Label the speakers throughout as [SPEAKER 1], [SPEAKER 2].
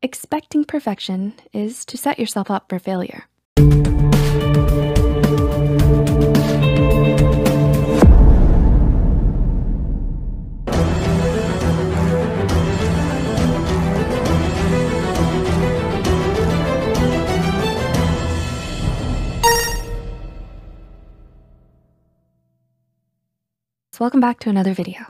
[SPEAKER 1] Expecting perfection is to set yourself up for failure. Welcome back to another video.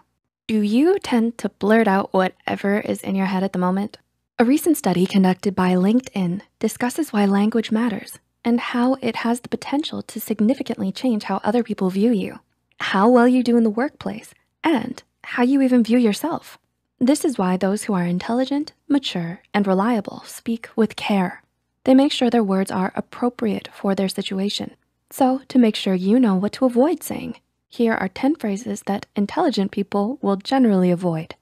[SPEAKER 1] Do you tend to blurt out whatever is in your head at the moment? A recent study conducted by LinkedIn discusses why language matters and how it has the potential to significantly change how other people view you, how well you do in the workplace, and how you even view yourself. This is why those who are intelligent, mature, and reliable speak with care. They make sure their words are appropriate for their situation. So to make sure you know what to avoid saying, here are 10 phrases that intelligent people will generally avoid.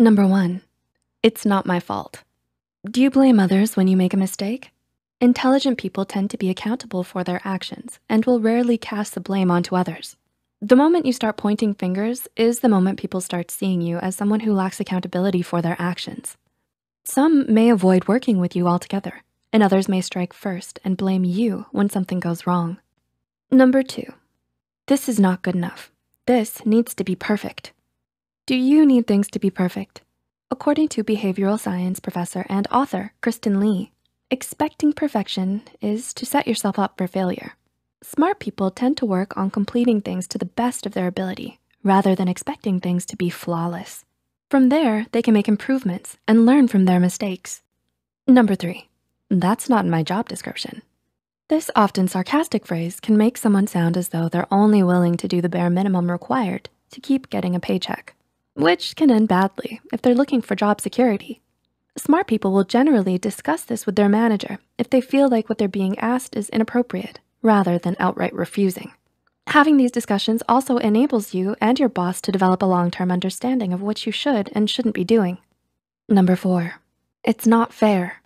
[SPEAKER 1] Number one, it's not my fault. Do you blame others when you make a mistake? Intelligent people tend to be accountable for their actions and will rarely cast the blame onto others. The moment you start pointing fingers is the moment people start seeing you as someone who lacks accountability for their actions. Some may avoid working with you altogether and others may strike first and blame you when something goes wrong. Number two, this is not good enough. This needs to be perfect. Do you need things to be perfect? According to behavioral science professor and author, Kristen Lee, expecting perfection is to set yourself up for failure. Smart people tend to work on completing things to the best of their ability rather than expecting things to be flawless. From there, they can make improvements and learn from their mistakes. Number three, that's not in my job description. This often sarcastic phrase can make someone sound as though they're only willing to do the bare minimum required to keep getting a paycheck which can end badly if they're looking for job security. Smart people will generally discuss this with their manager if they feel like what they're being asked is inappropriate, rather than outright refusing. Having these discussions also enables you and your boss to develop a long-term understanding of what you should and shouldn't be doing. Number four, it's not fair.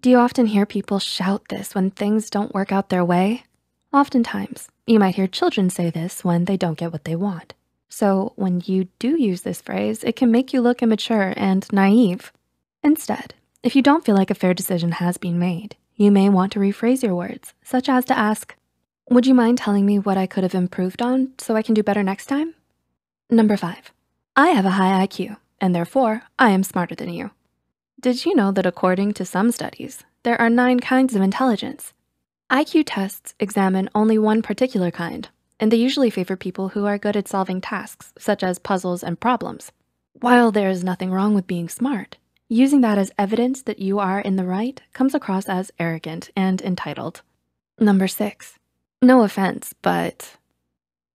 [SPEAKER 1] Do you often hear people shout this when things don't work out their way? Oftentimes, you might hear children say this when they don't get what they want. So when you do use this phrase, it can make you look immature and naive. Instead, if you don't feel like a fair decision has been made, you may want to rephrase your words, such as to ask, would you mind telling me what I could have improved on so I can do better next time? Number five, I have a high IQ and therefore I am smarter than you. Did you know that according to some studies, there are nine kinds of intelligence? IQ tests examine only one particular kind, and they usually favor people who are good at solving tasks, such as puzzles and problems. While there is nothing wrong with being smart, using that as evidence that you are in the right comes across as arrogant and entitled. Number six, no offense, but.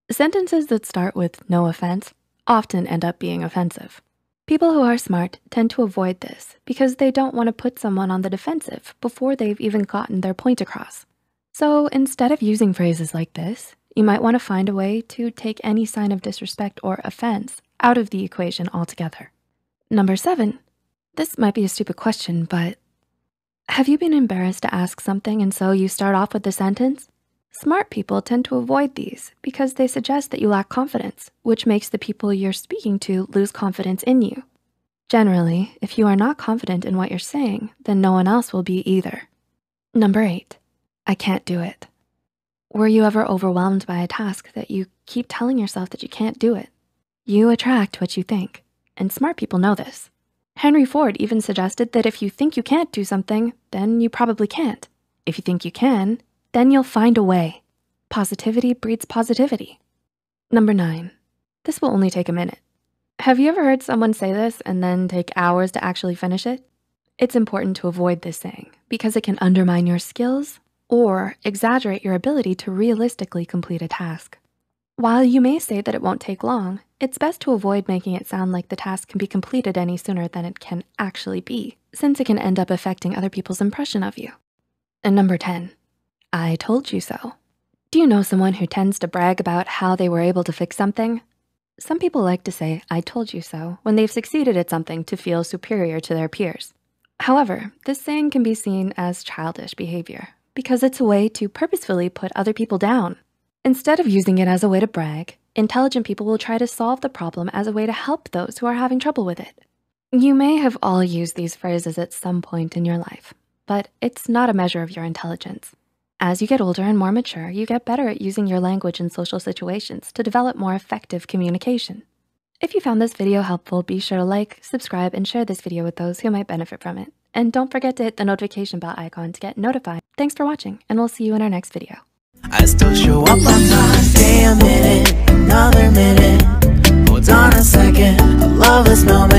[SPEAKER 1] Sentences that start with no offense often end up being offensive. People who are smart tend to avoid this because they don't wanna put someone on the defensive before they've even gotten their point across. So instead of using phrases like this, you might wanna find a way to take any sign of disrespect or offense out of the equation altogether. Number seven, this might be a stupid question, but have you been embarrassed to ask something and so you start off with the sentence? Smart people tend to avoid these because they suggest that you lack confidence, which makes the people you're speaking to lose confidence in you. Generally, if you are not confident in what you're saying, then no one else will be either. Number eight, I can't do it. Were you ever overwhelmed by a task that you keep telling yourself that you can't do it? You attract what you think, and smart people know this. Henry Ford even suggested that if you think you can't do something, then you probably can't. If you think you can, then you'll find a way. Positivity breeds positivity. Number nine, this will only take a minute. Have you ever heard someone say this and then take hours to actually finish it? It's important to avoid this saying because it can undermine your skills or exaggerate your ability to realistically complete a task. While you may say that it won't take long, it's best to avoid making it sound like the task can be completed any sooner than it can actually be, since it can end up affecting other people's impression of you. And number 10, I told you so. Do you know someone who tends to brag about how they were able to fix something? Some people like to say, I told you so, when they've succeeded at something to feel superior to their peers. However, this saying can be seen as childish behavior because it's a way to purposefully put other people down. Instead of using it as a way to brag, intelligent people will try to solve the problem as a way to help those who are having trouble with it. You may have all used these phrases at some point in your life, but it's not a measure of your intelligence. As you get older and more mature, you get better at using your language in social situations to develop more effective communication. If you found this video helpful, be sure to like, subscribe, and share this video with those who might benefit from it. And don't forget to hit the notification bell icon to get notified Thanks for watching, and we'll see you in our next video. I still show up, stay a minute, another minute. Hold on a second, I love this moment.